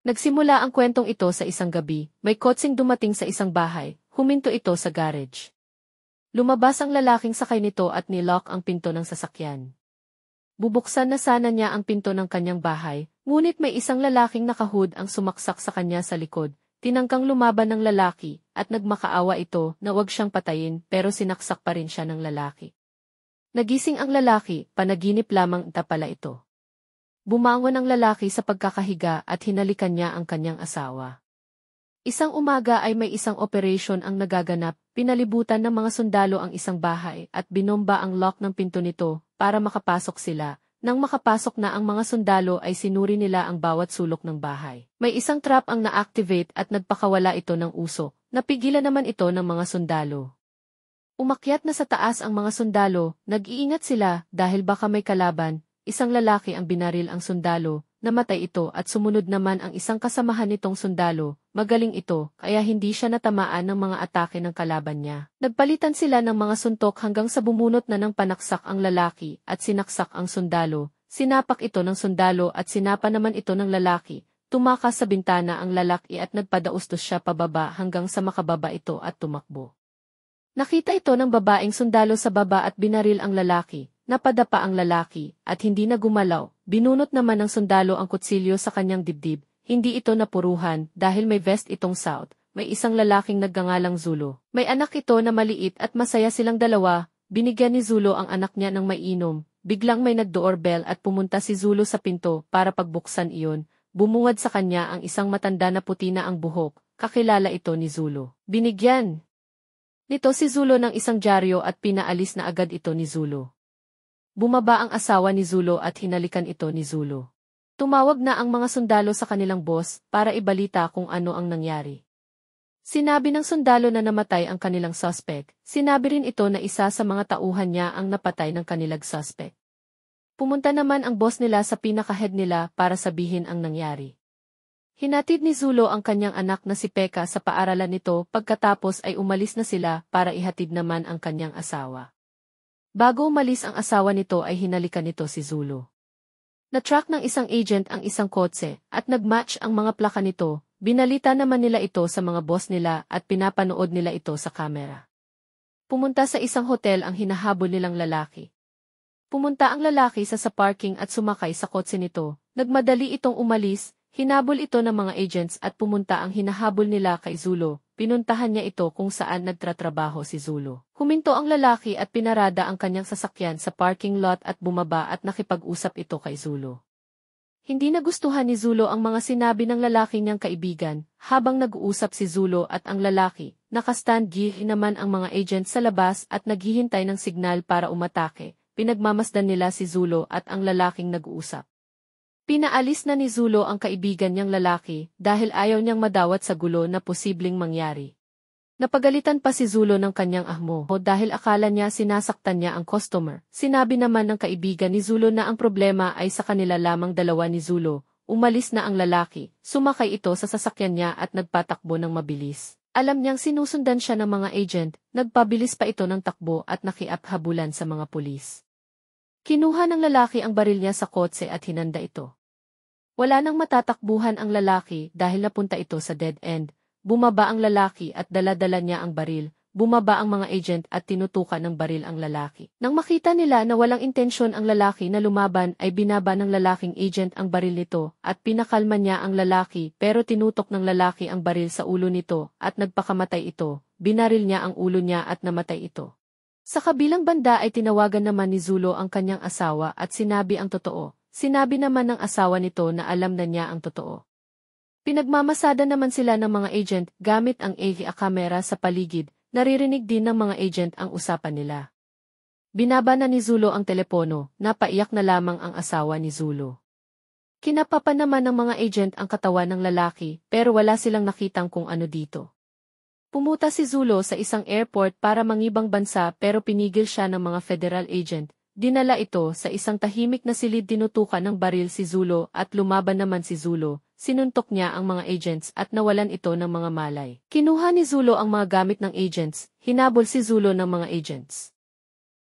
Nagsimula ang kwentong ito sa isang gabi, may kotseng dumating sa isang bahay, huminto ito sa garage. Lumabas ang lalaking sakay nito at nilock ang pinto ng sasakyan. Bubuksan na sana niya ang pinto ng kanyang bahay, ngunit may isang lalaking nakahood ang sumaksak sa kanya sa likod, tinangkang lumaban ng lalaki, at nagmakaawa ito na wag siyang patayin pero sinaksak pa rin siya ng lalaki. Nagising ang lalaki, panaginip lamang pala ito. Bumangon ang lalaki sa pagkakahiga at hinalikan niya ang kanyang asawa. Isang umaga ay may isang operasyon ang nagaganap, pinalibutan ng mga sundalo ang isang bahay at binomba ang lock ng pinto nito para makapasok sila. Nang makapasok na ang mga sundalo ay sinuri nila ang bawat sulok ng bahay. May isang trap ang na-activate at nagpakawala ito ng uso. Napigilan naman ito ng mga sundalo. Umakyat na sa taas ang mga sundalo, nag-iingat sila dahil baka may kalaban, isang lalaki ang binaril ang sundalo, namatay ito at sumunod naman ang isang kasamahan nitong sundalo, magaling ito kaya hindi siya natamaan ng mga atake ng kalaban niya. Nagpalitan sila ng mga suntok hanggang sa bumunot na ng panaksak ang lalaki at sinaksak ang sundalo, sinapak ito ng sundalo at sinapa naman ito ng lalaki. Tumakas sa bintana ang lalaki at nagpadaustos siya pababa hanggang sa makababa ito at tumakbo. Nakita ito ng babaeng sundalo sa baba at binaril ang lalaki, Napadapa ang lalaki, at hindi na gumalaw, binunot naman ng sundalo ang kutsilyo sa kanyang dibdib, hindi ito napuruhan dahil may vest itong south, may isang lalaking naggangalang Zulo. May anak ito na maliit at masaya silang dalawa, binigyan ni Zulo ang anak niya ng mainom, biglang may nagdoorbell at pumunta si Zulo sa pinto para pagbuksan iyon, bumungad sa kanya ang isang matanda na puti na ang buhok, kakilala ito ni Zulo. Binigyan! Nito si Zulo ng isang dyaryo at pinaalis na agad ito ni Zulo. Bumaba ang asawa ni Zulo at hinalikan ito ni Zulo. Tumawag na ang mga sundalo sa kanilang boss para ibalita kung ano ang nangyari. Sinabi ng sundalo na namatay ang kanilang suspect, sinabi rin ito na isa sa mga tauhan niya ang napatay ng kanilang suspect. Pumunta naman ang boss nila sa pinakahead nila para sabihin ang nangyari. Hinatid ni Zulo ang kanyang anak na si Peka sa paaralan nito pagkatapos ay umalis na sila para ihatid naman ang kanyang asawa. Bago umalis ang asawa nito ay hinalikan nito si Zulu. Natrack ng isang agent ang isang kotse at nagmatch ang mga plaka nito, binalita naman nila ito sa mga boss nila at pinapanood nila ito sa kamera. Pumunta sa isang hotel ang hinahabol nilang lalaki. Pumunta ang lalaki sa sa parking at sumakay sa kotse nito, nagmadali itong umalis, hinabol ito ng mga agents at pumunta ang hinahabol nila kay Zulu, pinuntahan niya ito kung saan nagtratrabaho si Zulu. Huminto ang lalaki at pinarada ang kanyang sasakyan sa parking lot at bumaba at nakipag-usap ito kay Zulu. Hindi nagustuhan ni Zulo ang mga sinabi ng lalaki niyang kaibigan, habang nag-uusap si Zulo at ang lalaki, nakastand naman ang mga agent sa labas at naghihintay ng signal para umatake, pinagmamasdan nila si Zulo at ang lalaking nag-uusap. Pinaalis na ni Zulo ang kaibigan niyang lalaki dahil ayaw niyang madawat sa gulo na posibleng mangyari. Napagalitan pa si Zulo ng kanyang ahmo dahil akala niya sinasaktan niya ang customer. Sinabi naman ng kaibigan ni Zulo na ang problema ay sa kanila lamang dalawa ni Zulo. Umalis na ang lalaki, sumakay ito sa sasakyan niya at nagpatakbo ng mabilis. Alam niyang sinusundan siya ng mga agent, nagpabilis pa ito ng takbo at nakiaphabulan sa mga pulis. Kinuha ng lalaki ang baril niya sa kotse at hinanda ito. Wala nang matatakbuhan ang lalaki dahil napunta ito sa dead end. Bumaba ang lalaki at daladala niya ang baril. Bumaba ang mga agent at tinutukan ng baril ang lalaki. Nang makita nila na walang intensyon ang lalaki na lumaban ay binaba ng lalaking agent ang baril nito at pinakalma niya ang lalaki pero tinutok ng lalaki ang baril sa ulo nito at nagpakamatay ito. Binaril niya ang ulo niya at namatay ito. Sa kabilang banda ay tinawagan naman ni Zulo ang kanyang asawa at sinabi ang totoo. Sinabi naman ng asawa nito na alam na niya ang totoo. Pinagmamasada naman sila ng mga agent gamit ang AVA camera sa paligid, naririnig din ng mga agent ang usapan nila. Binaba na ni Zulo ang telepono, napaiyak na lamang ang asawa ni Zulo. Kinapapa naman ng mga agent ang katawan ng lalaki pero wala silang nakitang kung ano dito. Pumunta si Zulo sa isang airport para mangibang bansa pero pinigil siya ng mga federal agent. Dinala ito sa isang tahimik na silid dinutukan ng baril si Zulo at lumaban naman si Zulo. Sinuntok niya ang mga agents at nawalan ito ng mga malay. Kinuha ni Zulo ang mga gamit ng agents, hinabol si Zulo ng mga agents.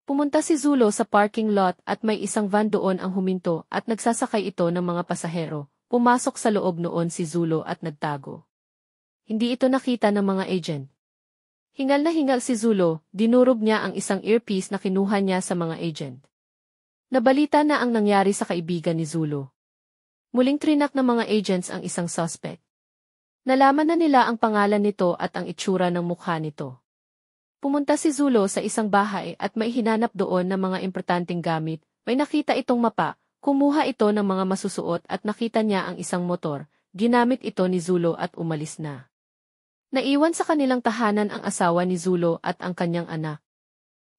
Pumunta si Zulo sa parking lot at may isang van doon ang huminto at nagsasakay ito ng mga pasahero. Pumasok sa loob noon si Zulo at nagtago. Hindi ito nakita ng mga agent. Hingal na hingal si Zulo, dinurog niya ang isang earpiece na kinuha niya sa mga agent. Nabalita na ang nangyari sa kaibigan ni Zulo. Muling trinak ng mga agents ang isang suspect. Nalaman na nila ang pangalan nito at ang itsura ng mukha nito. Pumunta si Zulo sa isang bahay at may hinanap doon ng mga importanteng gamit, may nakita itong mapa, kumuha ito ng mga masusuot at nakita niya ang isang motor, ginamit ito ni Zulo at umalis na. Naiwan sa kanilang tahanan ang asawa ni Zulo at ang kanyang anak.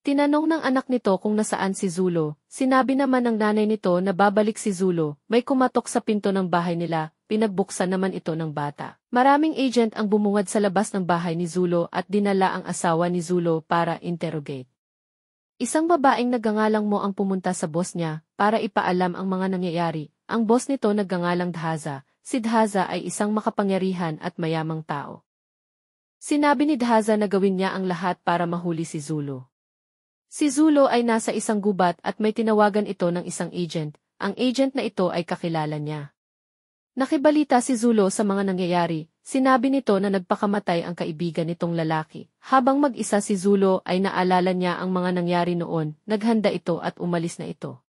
Tinanong ng anak nito kung nasaan si Zulo, sinabi naman ng nanay nito na babalik si Zulo, may kumatok sa pinto ng bahay nila, pinagbuksan naman ito ng bata. Maraming agent ang bumungad sa labas ng bahay ni Zulo at dinala ang asawa ni Zulo para interrogate. Isang babaeng nagangalang mo ang pumunta sa boss niya para ipaalam ang mga nangyayari. Ang boss nito nagangalang Dhaza, si Dhaza ay isang makapangyarihan at mayamang tao. Sinabi ni Dhaza na gawin niya ang lahat para mahuli si Zulo. Si Zulo ay nasa isang gubat at may tinawagan ito ng isang agent. Ang agent na ito ay kakilala niya. Nakibalita si Zulo sa mga nangyayari, sinabi nito na nagpakamatay ang kaibigan nitong lalaki. Habang mag-isa si Zulo ay naalala niya ang mga nangyari noon, naghanda ito at umalis na ito.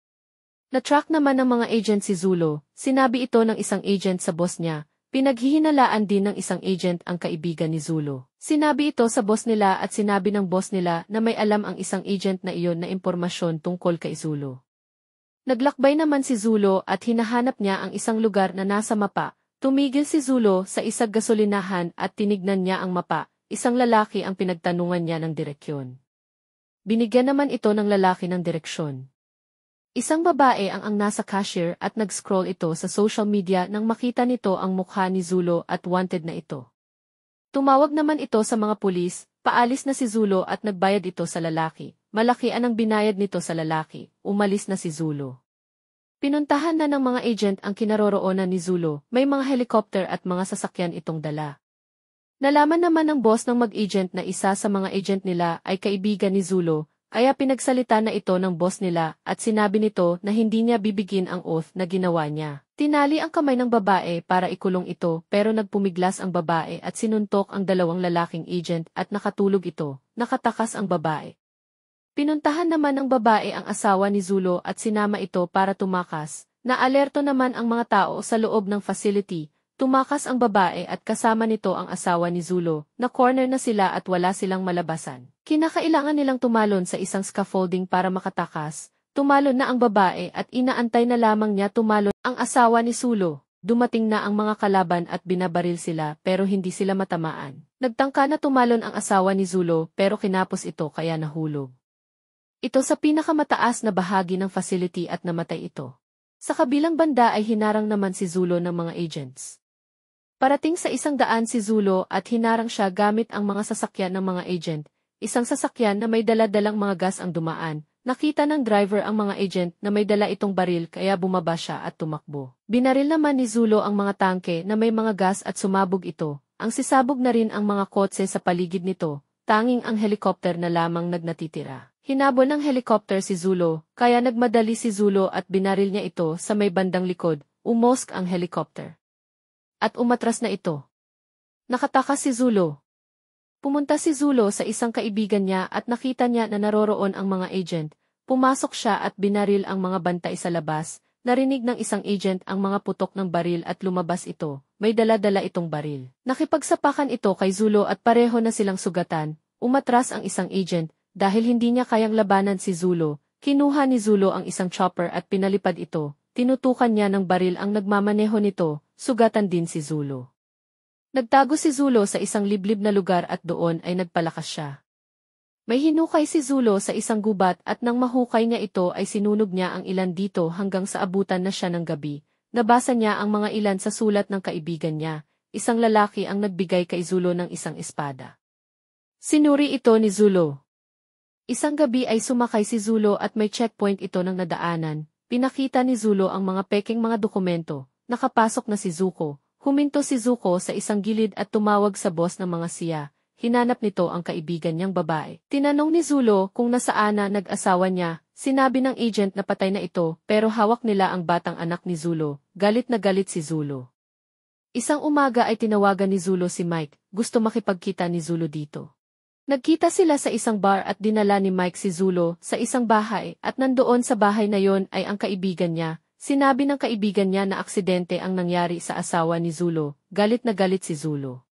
Na-track naman ng mga agent si Zulo, sinabi ito ng isang agent sa boss niya, Pinaghihinalaan din ng isang agent ang kaibigan ni Zulu. Sinabi ito sa boss nila at sinabi ng boss nila na may alam ang isang agent na iyon na impormasyon tungkol kay Zulu. Naglakbay naman si Zulu at hinahanap niya ang isang lugar na nasa mapa. Tumigil si Zulu sa isang gasolinahan at tinignan niya ang mapa. Isang lalaki ang pinagtanungan niya ng direksyon. Binigyan naman ito ng lalaki ng direksyon. Isang babae ang ang nasa cashier at nag-scroll ito sa social media nang makita nito ang mukha ni Zulo at wanted na ito. Tumawag naman ito sa mga pulis, paalis na si Zulo at nagbayad ito sa lalaki. Malaki anang binayad nito sa lalaki, umalis na si Zulo. Pinuntahan na ng mga agent ang kinaroroonan ni Zulo, may mga helicopter at mga sasakyan itong dala. Nalaman naman ng boss ng mag-agent na isa sa mga agent nila ay kaibigan ni Zulo, kaya pinagsalita na ito ng boss nila at sinabi nito na hindi niya bibigin ang oath na ginawa niya. Tinali ang kamay ng babae para ikulong ito pero nagpumiglas ang babae at sinuntok ang dalawang lalaking agent at nakatulog ito. Nakatakas ang babae. Pinuntahan naman ng babae ang asawa ni Zulo at sinama ito para tumakas. Naalerto naman ang mga tao sa loob ng facility Tumakas ang babae at kasama nito ang asawa ni Zulo, na corner na sila at wala silang malabasan. Kinakailangan nilang tumalon sa isang scaffolding para makatakas, tumalon na ang babae at inaantay na lamang niya tumalon ang asawa ni Zulo. Dumating na ang mga kalaban at binabaril sila pero hindi sila matamaan. Nagtangka na tumalon ang asawa ni Zulo pero kinapos ito kaya nahulog. Ito sa pinakamataas na bahagi ng facility at namatay ito. Sa kabilang banda ay hinarang naman si Zulo ng mga agents. Parating sa isang daan si Zulo at hinarang siya gamit ang mga sasakyan ng mga agent. Isang sasakyan na may dala-dalang mga gas ang dumaan. Nakita ng driver ang mga agent na may dala itong baril kaya bumaba siya at tumakbo. Binaril naman ni Zulo ang mga tangke na may mga gas at sumabog ito. Ang sisabog na rin ang mga kotse sa paligid nito, tanging ang helikopter na lamang nagnatitira. Hinabol ng helikopter si Zulo, kaya nagmadali si Zulo at binaril niya ito sa may bandang likod, umosk ang helikopter at umatras na ito. Nakatakas si Zulo. Pumunta si Zulo sa isang kaibigan niya at nakita niya na naroroon ang mga agent. Pumasok siya at binaril ang mga bantay sa labas. Narinig ng isang agent ang mga putok ng baril at lumabas ito. May dala-dala itong baril. Nakipagsapakan ito kay Zulo at pareho na silang sugatan. Umatras ang isang agent dahil hindi niya kayang labanan si Zulo. Kinuha ni Zulo ang isang chopper at pinalipad ito. Tinutukan niya ng baril ang nagmamaneho nito sugatan din si Zulo. Nagtago si Zulo sa isang liblib na lugar at doon ay nagpalakas siya. May hinukay si Zulo sa isang gubat at nang mahukay niya ito ay sinunog niya ang ilan dito hanggang sa abutan na siya ng gabi. Nabasa niya ang mga ilan sa sulat ng kaibigan niya, isang lalaki ang nagbigay kay Zulo ng isang espada. Sinuri ito ni Zulo. Isang gabi ay sumakay si Zulo at may checkpoint ito ng nadaanan, pinakita ni Zulo ang mga peking mga dokumento, Nakapasok na si Zuko. Huminto si Zuko sa isang gilid at tumawag sa boss ng mga siya. Hinanap nito ang kaibigan niyang babae. Tinanong ni Zulo kung nasaan na nag-asawa niya. Sinabi ng agent na patay na ito pero hawak nila ang batang anak ni Zulo. Galit na galit si Zulo. Isang umaga ay tinawagan ni Zulo si Mike. Gusto makipagkita ni Zulo dito. Nagkita sila sa isang bar at dinala ni Mike si Zulo sa isang bahay at nandoon sa bahay na yon ay ang kaibigan niya, Sinabi ng kaibigan niya na aksidente ang nangyari sa asawa ni Zulo, galit na galit si Zulo.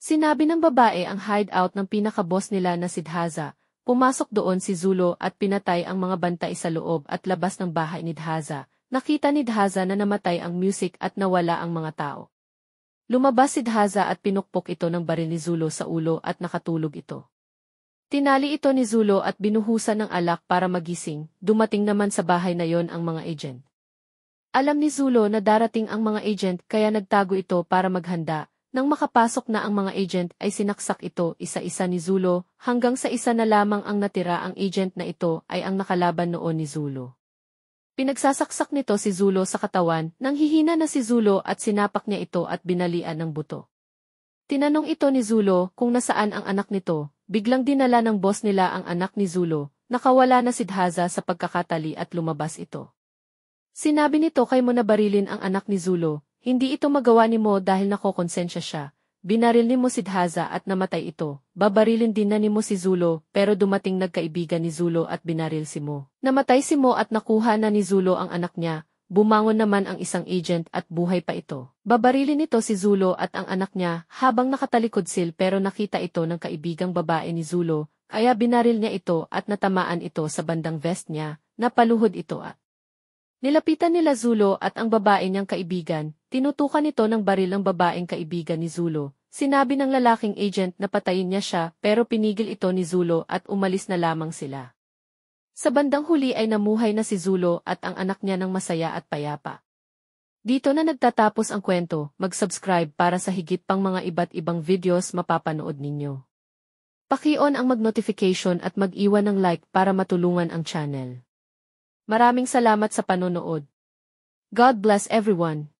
Sinabi ng babae ang hideout ng pinakaboss nila na Sidhaza, pumasok doon si Zulo at pinatay ang mga bantay sa loob at labas ng bahay ni Dhaza. Nakita ni Dhaza na namatay ang music at nawala ang mga tao. Lumabas si Dhaza at pinukpok ito ng baril ni Zulo sa ulo at nakatulog ito. Tinali ito ni Zulo at binuhusan ng alak para magising, dumating naman sa bahay na yon ang mga agent. Alam ni Zulo na darating ang mga agent kaya nagtago ito para maghanda. Nang makapasok na ang mga agent ay sinaksak ito isa-isa ni Zulo hanggang sa isa na lamang ang natira ang agent na ito ay ang nakalaban noon ni Zulo. Pinagsasaksak nito si Zulo sa katawan nang hihina na si Zulo at sinapak niya ito at binalian ng buto. Tinanong ito ni Zulo kung nasaan ang anak nito, biglang dinala ng boss nila ang anak ni Zulo, nakawala na si Dhaza sa pagkakatali at lumabas ito. Sinabi nito kay mo na barilin ang anak ni Zulo, hindi ito magawa ni Mo dahil nakokonsensya siya. Binaril ni Mo si Dhaza at namatay ito. Babarilin din na ni Mo si Zulo, pero dumating nagkaibigan ni Zulo at binaril si Mo. Namatay si Mo at nakuha na ni Zulo ang anak niya, bumangon naman ang isang agent at buhay pa ito. Babarilin nito si Zulo at ang anak niya habang nakatalikod sil pero nakita ito ng kaibigang babae ni Zulo, kaya binaril niya ito at natamaan ito sa bandang vest niya, napaluhod ito at Nilapitan nila Zulo at ang babae niyang kaibigan, tinutukan nito ng baril ang babaeng kaibigan ni Zulo. Sinabi ng lalaking agent na patayin niya siya pero pinigil ito ni Zulo at umalis na lamang sila. Sa bandang huli ay namuhay na si Zulo at ang anak niya ng masaya at payapa. Dito na nagtatapos ang kwento, mag-subscribe para sa higit pang mga iba't ibang videos mapapanood ninyo. Paki-on ang mag-notification at mag-iwan ng like para matulungan ang channel. Maraming salamat sa panonood. God bless everyone.